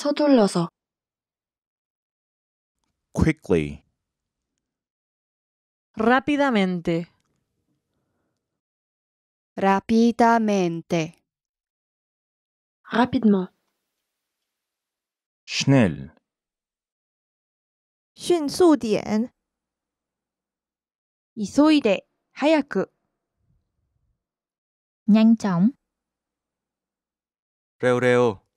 서둘러서 quickly rápidamente rápidamente rapidement schnell 迅速点急いで早く nhanh chóng เ reo.